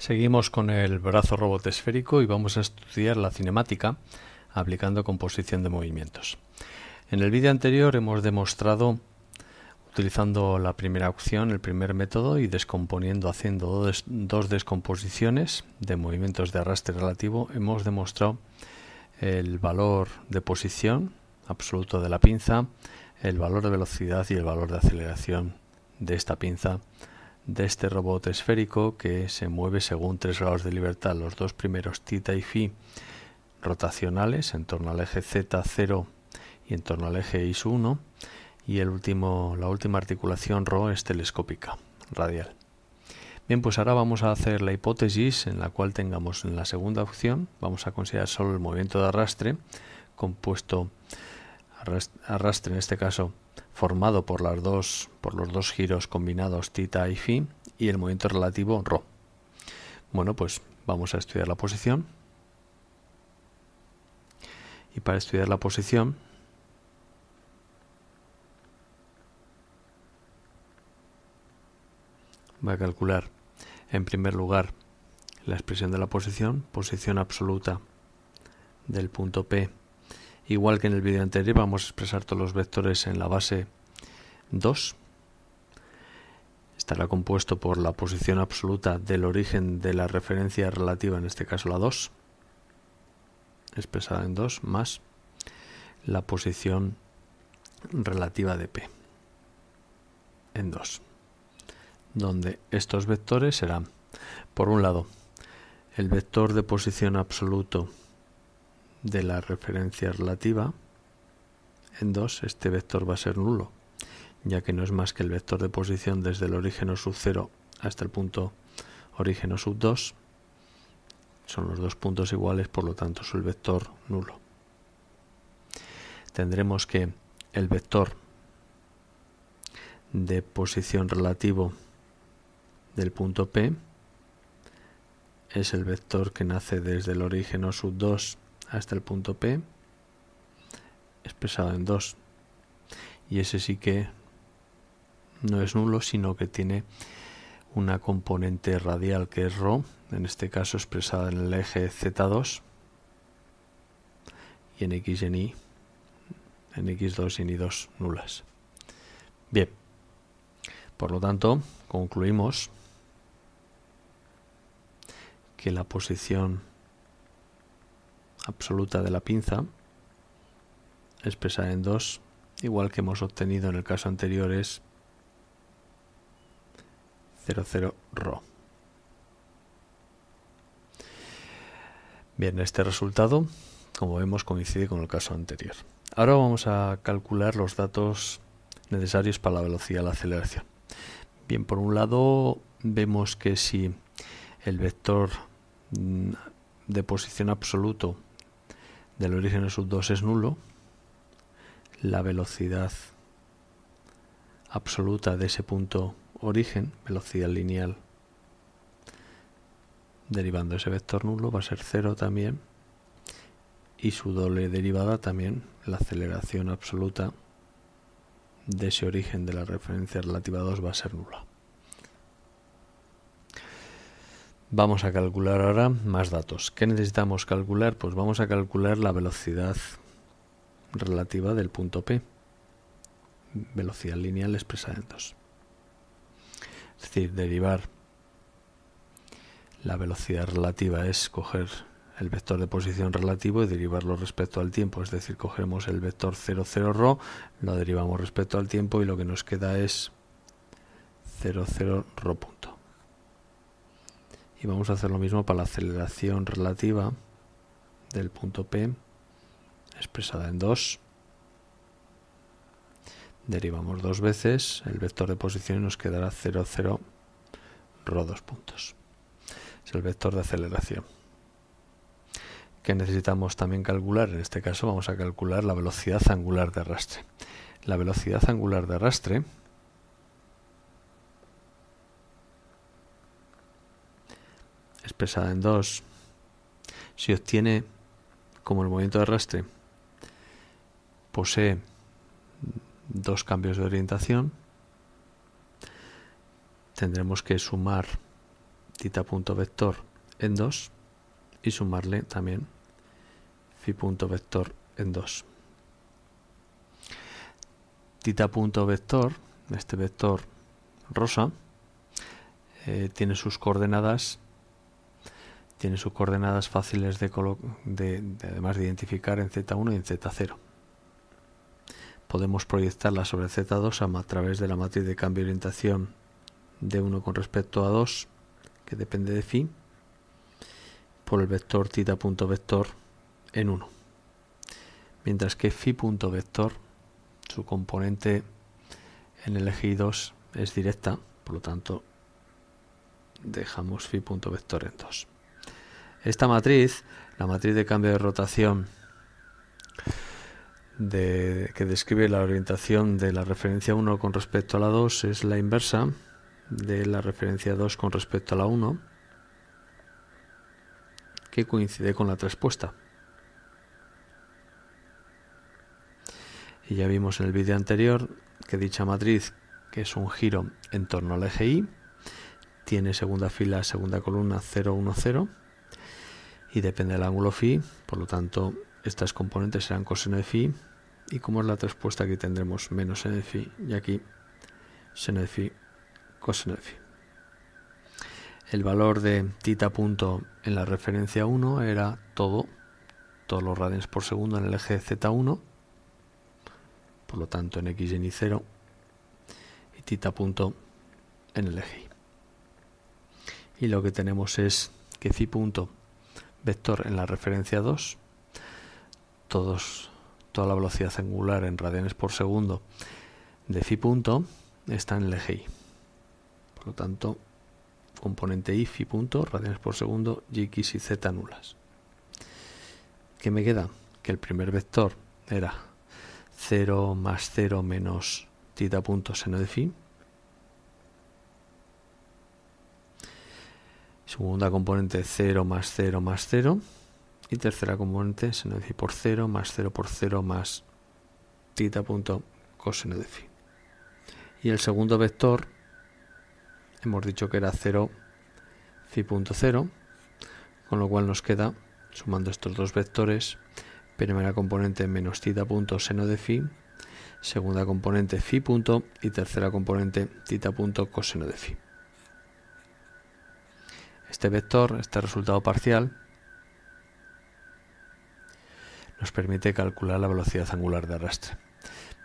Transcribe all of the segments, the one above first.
Seguimos con el brazo robot esférico y vamos a estudiar la cinemática aplicando composición de movimientos. En el vídeo anterior hemos demostrado utilizando la primera opción, el primer método y descomponiendo, haciendo dos, descomposiciones de movimientos de arrastre relativo, hemos demostrado el valor de posición absoluto de la pinza, el valor de velocidad y el valor de aceleración de esta pinza de este robot esférico que se mueve según tres grados de libertad, los dos primeros theta y phi rotacionales en torno al eje Z0 y en torno al eje Is1 y el último, la última articulación rho es telescópica, radial. Bien, pues ahora vamos a hacer la hipótesis en la cual tengamos en la segunda opción, vamos a considerar solo el movimiento de arrastre compuesto arrastre en este caso formado por, las dos, por los dos giros combinados tita y φ y el movimiento relativo ρ. Bueno, pues vamos a estudiar la posición. Y para estudiar la posición va a calcular en primer lugar la expresión de la posición, posición absoluta del punto P Igual que en el vídeo anterior vamos a expresar todos los vectores en la base 2. Estará compuesto por la posición absoluta del origen de la referencia relativa, en este caso la 2, expresada en 2, más la posición relativa de P en 2, donde estos vectores serán, por un lado, el vector de posición absoluto de la referencia relativa, en 2 este vector va a ser nulo, ya que no es más que el vector de posición desde el origen sub 0 hasta el punto origen sub 2. Son los dos puntos iguales, por lo tanto es el vector nulo. Tendremos que el vector de posición relativo del punto P es el vector que nace desde el origen sub 2 hasta el punto P expresado en 2. Y ese sí que no es nulo, sino que tiene una componente radial que es ρ, en este caso expresada en el eje Z2 y en X en Y, en X2 y en Y2 nulas. Bien, por lo tanto, concluimos que la posición absoluta de la pinza, expresada en 2, igual que hemos obtenido en el caso anterior es 00 ρ. Bien, este resultado, como vemos, coincide con el caso anterior. Ahora vamos a calcular los datos necesarios para la velocidad de la aceleración. Bien, por un lado vemos que si el vector mm, de posición absoluto del origen de sub 2 es nulo, la velocidad absoluta de ese punto origen, velocidad lineal, derivando ese vector nulo va a ser cero también, y su doble derivada también, la aceleración absoluta de ese origen de la referencia relativa 2 va a ser nula. Vamos a calcular ahora más datos. ¿Qué necesitamos calcular? Pues vamos a calcular la velocidad relativa del punto P. Velocidad lineal expresada en 2. Es decir, derivar la velocidad relativa es coger el vector de posición relativo y derivarlo respecto al tiempo. Es decir, cogemos el vector 00 ρ, lo derivamos respecto al tiempo y lo que nos queda es 0, 0, punto y vamos a hacer lo mismo para la aceleración relativa del punto P expresada en 2 derivamos dos veces el vector de posición y nos quedará 0, 0 ro 2 puntos es el vector de aceleración que necesitamos también calcular en este caso vamos a calcular la velocidad angular de arrastre la velocidad angular de arrastre expresada en 2 si obtiene como el movimiento de arrastre posee dos cambios de orientación tendremos que sumar tita punto vector en 2 y sumarle también phi punto vector en 2 tita punto vector este vector rosa eh, tiene sus coordenadas tiene sus coordenadas fáciles de, de, de, además de identificar en Z1 y en Z0. Podemos proyectarla sobre Z2 a, través de la matriz de cambio de orientación de 1 con respecto a 2, que depende de phi, por el vector θ.vector en 1. Mientras que phi.vector, su componente en el eje 2 es directa, por lo tanto dejamos phi.vector en 2. Esta matriz, la matriz de cambio de rotación que describe la orientación de la referencia 1 con respecto a la 2, es la inversa de la referencia 2 con respecto a la 1, que coincide con la traspuesta. Y ya vimos en el vídeo anterior que dicha matriz, que es un giro en torno al eje Y, tiene segunda fila, segunda columna 0, 1, 0 y depende del ángulo phi, por lo tanto estas componentes serán coseno de phi y como es la respuesta aquí tendremos menos seno de phi y aquí seno de phi coseno de phi. El valor de tita punto en la referencia 1 era todo, todos los radianes por segundo en el eje Z1, por lo tanto en X y 0 y tita punto en el eje Y. Y lo que tenemos es que phi punto vector en la referencia 2, toda la velocidad angular en radianes por segundo de phi punto está en el eje y. Por lo tanto, componente y phi punto, radianes por segundo, y x y z nulas. ¿Qué me queda? Que el primer vector era 0 más 0 menos tita punto seno de phi Segunda componente 0 más 0 más 0. Y tercera componente seno de phi por 0 más 0 por 0 más tita punto coseno de phi. Y el segundo vector hemos dicho que era 0 phi punto 0, con lo cual nos queda, sumando estos dos vectores, primera componente menos tita punto seno de phi, segunda componente phi punto y tercera componente tita punto coseno de phi. Este vector, este resultado parcial, nos permite calcular la velocidad angular de arrastre.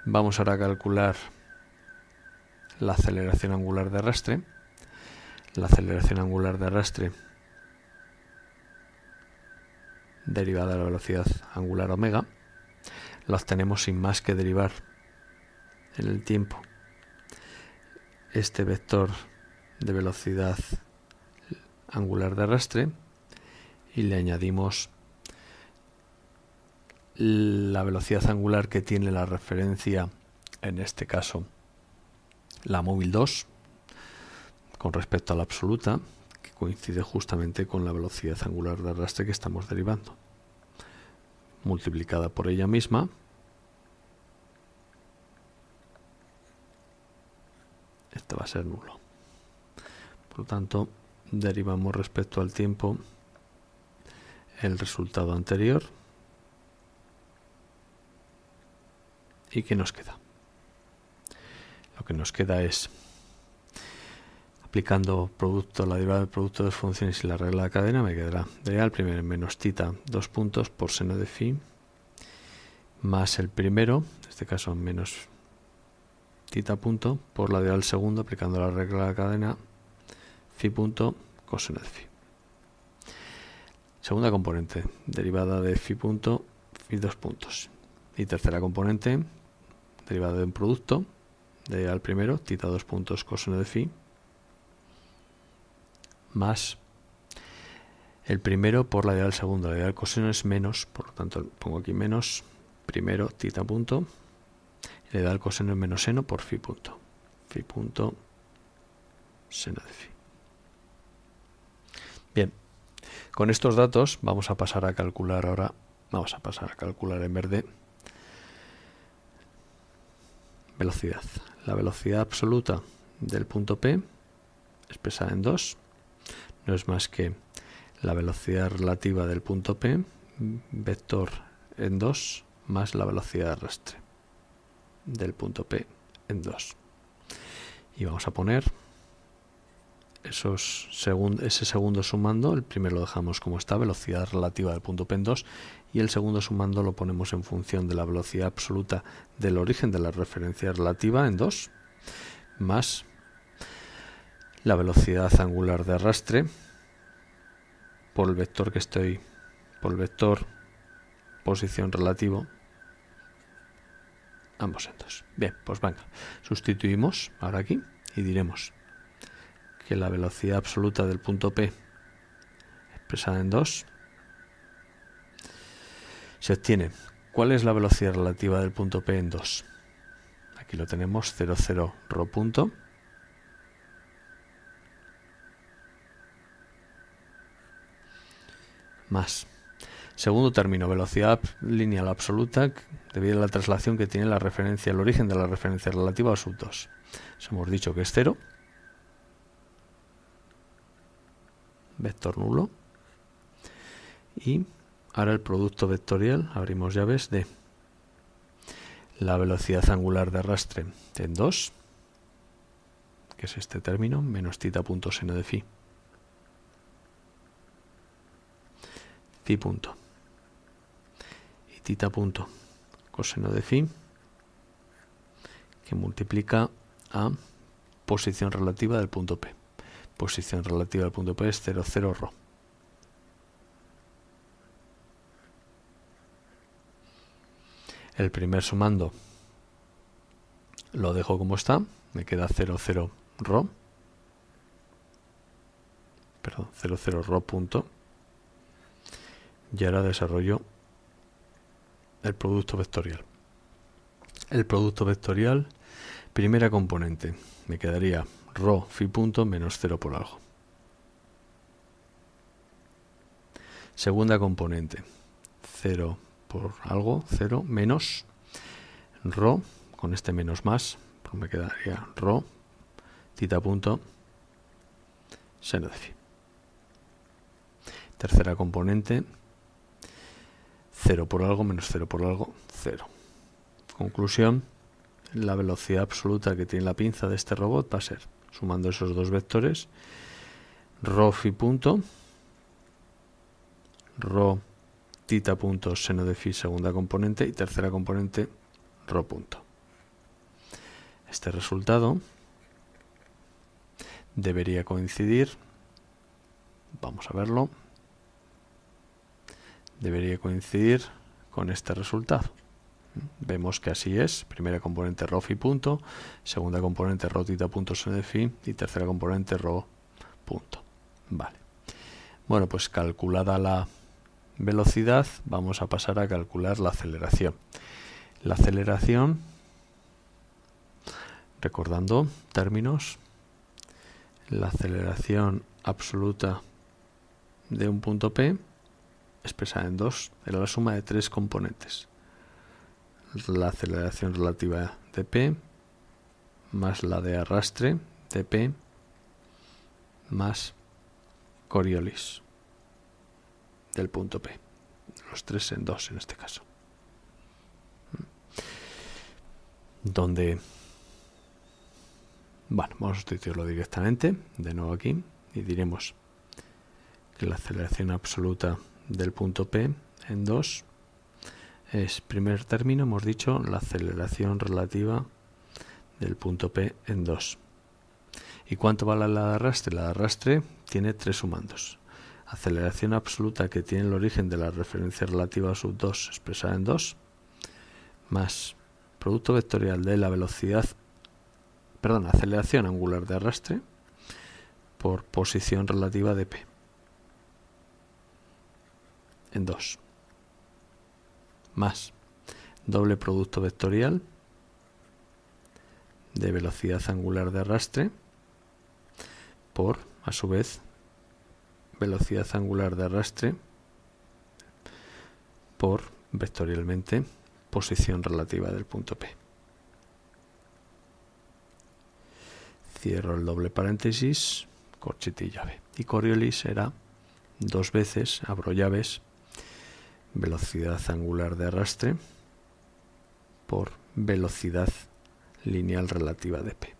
Vamos ahora a calcular la aceleración angular de arrastre. La aceleración angular de arrastre derivada de la velocidad angular omega la obtenemos sin más que derivar en el tiempo este vector de velocidad angular de arrastre y le añadimos la velocidad angular que tiene la referencia, en este caso la móvil 2, con respecto a la absoluta, que coincide justamente con la velocidad angular de arrastre que estamos derivando, multiplicada por ella misma. esto va a ser nulo. Por lo tanto, derivamos respecto al tiempo el resultado anterior y que nos queda lo que nos queda es aplicando producto, la derivada del producto de funciones y la regla de cadena me quedará de al primero menos tita dos puntos por seno de phi más el primero, en este caso menos tita punto por la derivada del segundo aplicando la regla de cadena phi punto coseno de phi. Segunda componente, derivada de phi punto y dos puntos. Y tercera componente, derivada de un producto, de al primero, tita dos puntos coseno de phi, más el primero por la derivada del segundo. La derivada del coseno es menos, por lo tanto pongo aquí menos, primero tita punto, y la derivada del coseno es menos seno por phi punto. Phi punto seno de phi. Bien, con estos datos vamos a pasar a calcular ahora, vamos a pasar a calcular en verde velocidad. La velocidad absoluta del punto P, expresada en 2, no es más que la velocidad relativa del punto P, vector en 2, más la velocidad de arrastre del punto P en 2. Y vamos a poner esos ese segundo sumando, el primero lo dejamos como está, velocidad relativa del punto pen 2 y el segundo sumando lo ponemos en función de la velocidad absoluta del origen de la referencia relativa en 2, más la velocidad angular de arrastre por el vector que estoy, por el vector posición relativo, ambos en 2. Bien, pues venga, sustituimos ahora aquí y diremos que la velocidad absoluta del punto P expresada en 2 se obtiene. ¿Cuál es la velocidad relativa del punto P en 2? Aquí lo tenemos 0, 0, ro punto. Más. Segundo término, velocidad lineal absoluta debido a la traslación que tiene la referencia, el origen de la referencia relativa a sub 2. hemos dicho que es 0. vector nulo. Y ahora el producto vectorial, abrimos llaves de la velocidad angular de arrastre en 2, que es este término, menos tita punto seno de phi. Phi punto. Y tita punto coseno de phi, que multiplica a posición relativa del punto P. Posición relativa al punto P es 00 ro El primer sumando lo dejo como está, me queda 00 ro Perdón, 00 ro punto. Y ahora desarrollo el producto vectorial. El producto vectorial, primera componente, me quedaría Rho, phi punto menos cero por algo. Segunda componente, 0 por algo, 0 menos ρ, con este menos más, pues me quedaría ρ, tita punto, seno de phi. Tercera componente, 0 por algo menos cero por algo, cero. Conclusión, la velocidad absoluta que tiene la pinza de este robot va a ser sumando esos dos vectores, ro y punto, ro tita punto seno de phi segunda componente y tercera componente ro punto. Este resultado debería coincidir, vamos a verlo, debería coincidir con este resultado. Vemos que así es. Primera componente rofi punto, segunda componente rotita punto seno y tercera componente ro punto. Vale. Bueno, pues calculada la velocidad, vamos a pasar a calcular la aceleración. La aceleración, recordando términos, la aceleración absoluta de un punto P expresada en 2 era la suma de tres componentes la aceleración relativa de P más la de arrastre de P más Coriolis del punto P. Los tres en dos en este caso. Donde... Bueno, vamos a sustituirlo directamente, de nuevo aquí, y diremos que la aceleración absoluta del punto P en 2 es, primer término, hemos dicho, la aceleración relativa del punto P en 2. ¿Y cuánto vale la de arrastre? La de arrastre tiene tres sumandos. Aceleración absoluta que tiene el origen de la referencia relativa sub 2 expresada en 2, más producto vectorial de la velocidad, perdón, aceleración angular de arrastre por posición relativa de P en 2 más doble producto vectorial de velocidad angular de arrastre por, a su vez, velocidad angular de arrastre por, vectorialmente, posición relativa del punto P. Cierro el doble paréntesis, corchete y llave. Y Coriolis será dos veces, abro llaves, velocidad angular de arrastre por velocidad lineal relativa de P.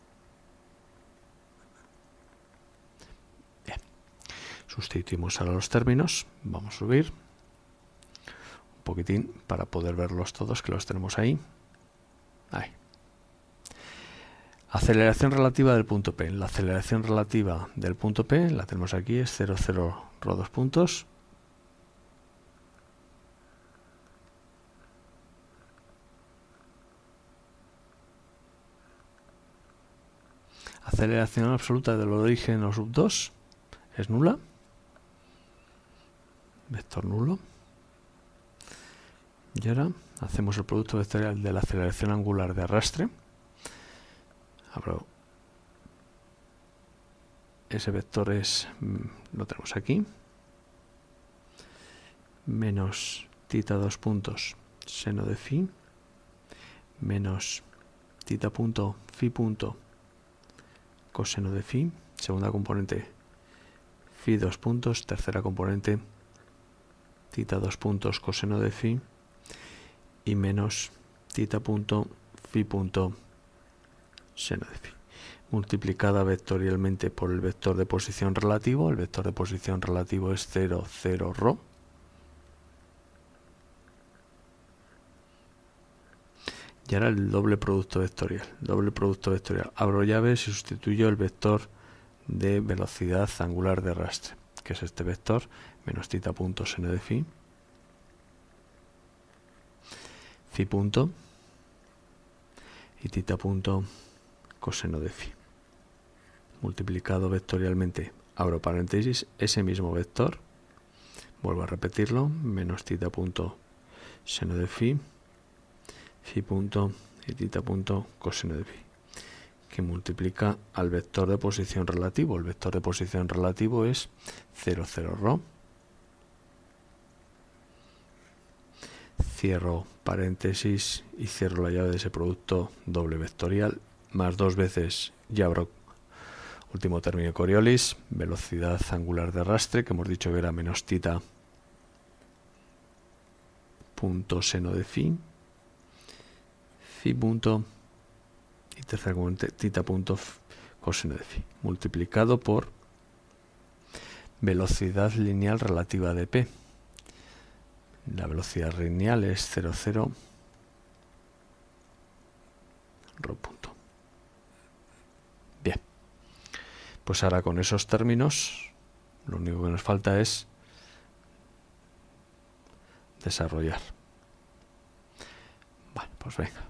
Sustituimos ahora los términos, vamos a subir un poquitín para poder verlos todos que los tenemos ahí. ahí. Aceleración relativa del punto P. La aceleración relativa del punto P la tenemos aquí, es 0,0 dos puntos Aceleración absoluta del origen o sub 2 es nula. Vector nulo. Y ahora hacemos el producto vectorial de la aceleración angular de arrastre. Abro. Ese vector es, mm, lo tenemos aquí. Menos tita dos puntos seno de phi menos tita punto phi punto coseno de phi, segunda componente phi dos puntos, tercera componente tita dos puntos coseno de phi y menos tita punto phi punto seno de phi multiplicada vectorialmente por el vector de posición relativo, el vector de posición relativo es 0, 0, ρ y ahora el doble producto vectorial. Doble producto vectorial. Abro llaves y sustituyo el vector de velocidad angular de arrastre, que es este vector, menos tita punto seno de phi. Phi punto y tita punto coseno de phi. Multiplicado vectorialmente, abro paréntesis, ese mismo vector, vuelvo a repetirlo, menos tita punto seno de phi y punto y tita punto coseno de phi que multiplica al vector de posición relativo. El vector de posición relativo es 0, 0, rho. Cierro paréntesis y cierro la llave de ese producto doble vectorial, más dos veces ya abro último término Coriolis, velocidad angular de arrastre, que hemos dicho que era menos tita punto seno de phi punto y tercera tita punto coseno de phi multiplicado por velocidad lineal relativa de p. La velocidad lineal es 00 0 rho punto. Bien. Pues ahora con esos términos lo único que nos falta es desarrollar. pues venga.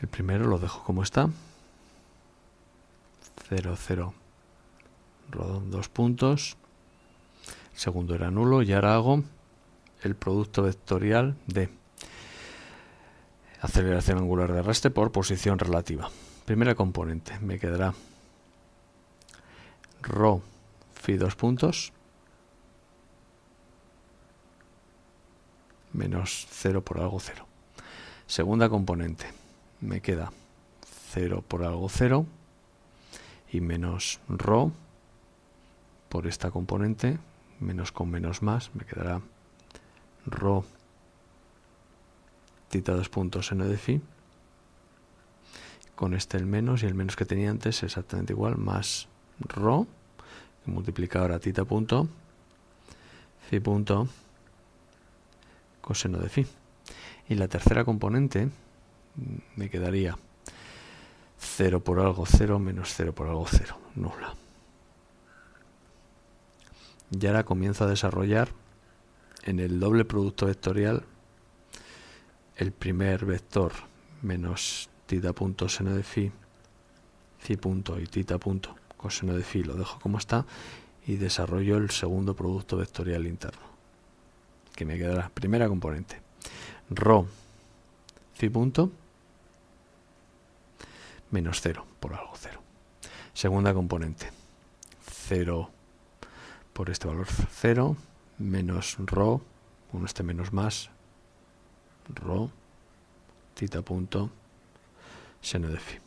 El primero lo dejo como está. 0, 0. Rodón dos puntos. El segundo era nulo y ahora hago el producto vectorial de aceleración angular de arrastre por posición relativa. Primera componente, me quedará ρ fi, dos puntos menos 0 por algo 0. Segunda componente, me queda 0 por algo 0 y menos rho por esta componente, menos con menos más, me quedará ρ tita dos puntos seno de phi. Con este el menos y el menos que tenía antes exactamente igual, más ρ, multiplicado multiplica tita punto, phi punto, coseno de phi. Y la tercera componente me quedaría 0 por algo 0 menos 0 por algo 0, nula. Y ahora comienzo a desarrollar en el doble producto vectorial el primer vector menos tita punto seno de phi, phi punto y tita punto coseno de phi, lo dejo como está y desarrollo el segundo producto vectorial interno que me quedará primera componente. Rho punto menos cero, por algo cero. Segunda componente, cero por este valor cero, menos rho uno este menos más, rho tita punto, seno de phi.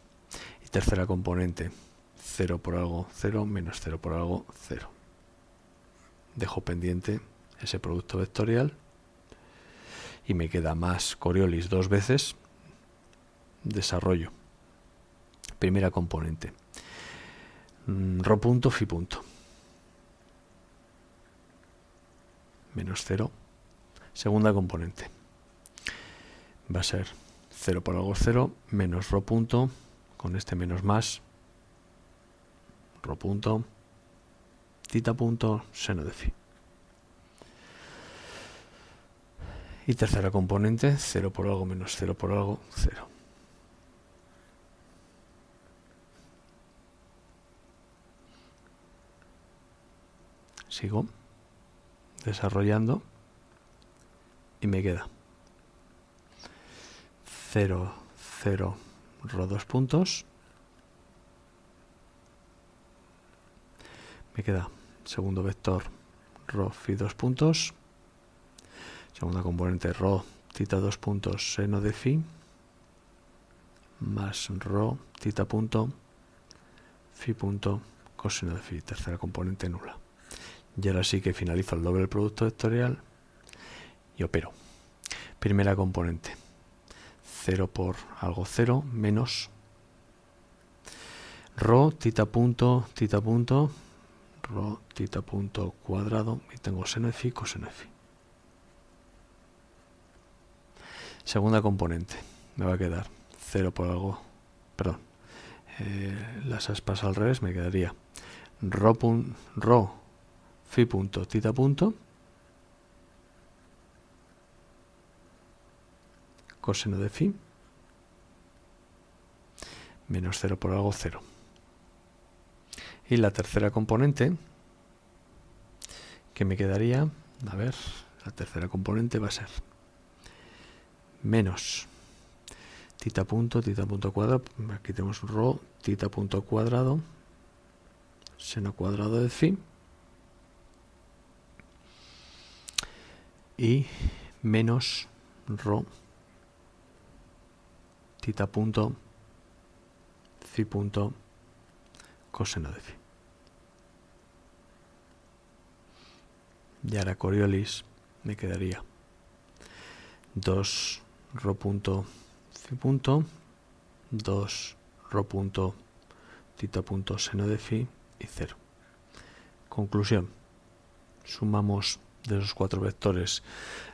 Y tercera componente, cero por algo cero, menos cero por algo cero. Dejo pendiente ese producto vectorial y me queda más Coriolis dos veces. Desarrollo. Primera componente. Mm, ro punto, fi punto. Menos cero, Segunda componente. Va a ser cero por algo cero, menos ro punto con este menos más ro punto, tita punto, seno de phi. Y tercera componente, 0 por algo menos 0 por algo, 0. Sigo desarrollando y me queda 0, 0, ro dos puntos. Me queda segundo vector, ro phi 2 puntos. Segunda componente rho tita, dos puntos seno de phi más rho tita, punto phi punto coseno de phi. Tercera componente nula. Y ahora sí que finalizo el doble del producto vectorial y opero. Primera componente. 0 por algo cero, menos rho tita punto tita punto rho tita punto cuadrado y tengo seno de phi coseno de phi Segunda componente, me va a quedar 0 por algo, perdón, eh, las aspas al revés me quedaría ro, pun, ro fi punto, tita punto, coseno de fi, menos 0 por algo 0. Y la tercera componente, que me quedaría, a ver, la tercera componente va a ser menos tita punto, tita punto cuadrado, aquí tenemos ro, tita punto cuadrado, seno cuadrado de phi, y menos ro, tita punto, phi punto, coseno de fi. Y ahora Coriolis me quedaría dos ro punto punto 2 ro punto tita punto seno de phi y 0 conclusión sumamos de los cuatro vectores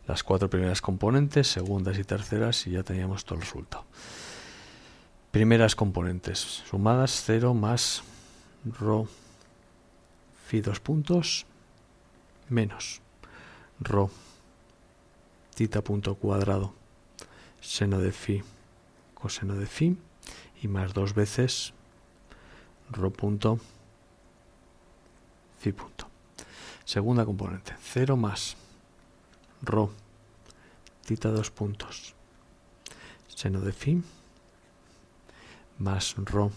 las cuatro primeras componentes segundas y terceras y ya teníamos todo el resultado primeras componentes sumadas 0 más ro phi dos puntos menos ro tita punto cuadrado seno de fi, coseno de fi, y más dos veces ro punto fi punto. Segunda componente, cero más ro, tita dos puntos seno de fi, más ro,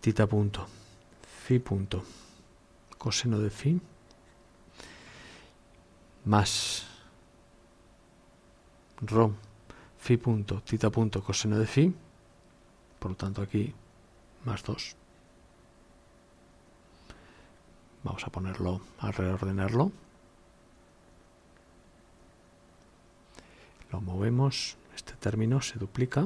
tita punto fi punto coseno de fi, más rom phi punto tita punto coseno de phi por lo tanto aquí más 2 vamos a ponerlo a reordenarlo lo movemos este término se duplica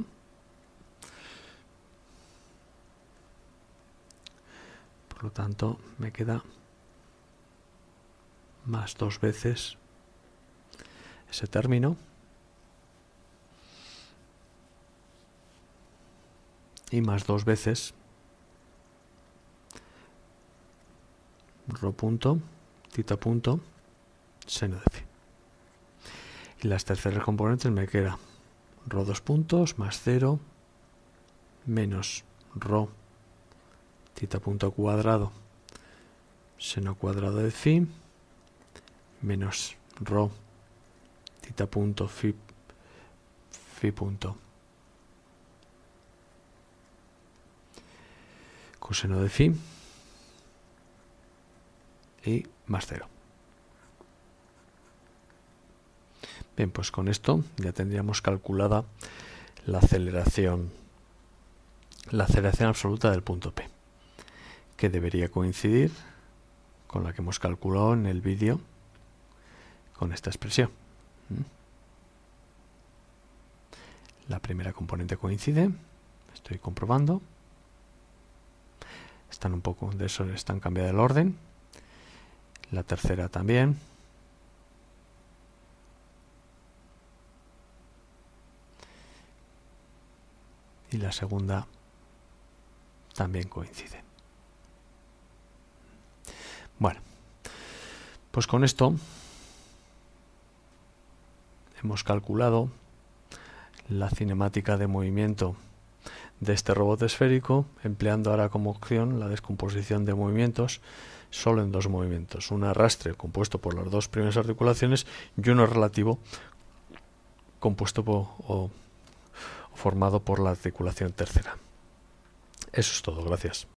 por lo tanto me queda más dos veces ese término y más dos veces rho punto, tita punto, seno de phi. Y las terceras componentes me queda ro dos puntos más cero, menos rho tita punto cuadrado seno cuadrado de phi menos rho tita punto phi, phi punto coseno de phi y más cero Bien, pues con esto ya tendríamos calculada la aceleración, la aceleración absoluta del punto P, que debería coincidir con la que hemos calculado en el vídeo con esta expresión. ¿Mm? La primera componente coincide, estoy comprobando. Están un poco, de eso están cambiado el orden. La tercera también. Y la segunda también coincide. Bueno, pues con esto hemos calculado la cinemática de movimiento de este robot esférico, empleando ahora como opción la descomposición de movimientos solo en dos movimientos, un arrastre compuesto por las dos primeras articulaciones y uno relativo compuesto por, o, formado por la articulación tercera. Eso es todo, gracias.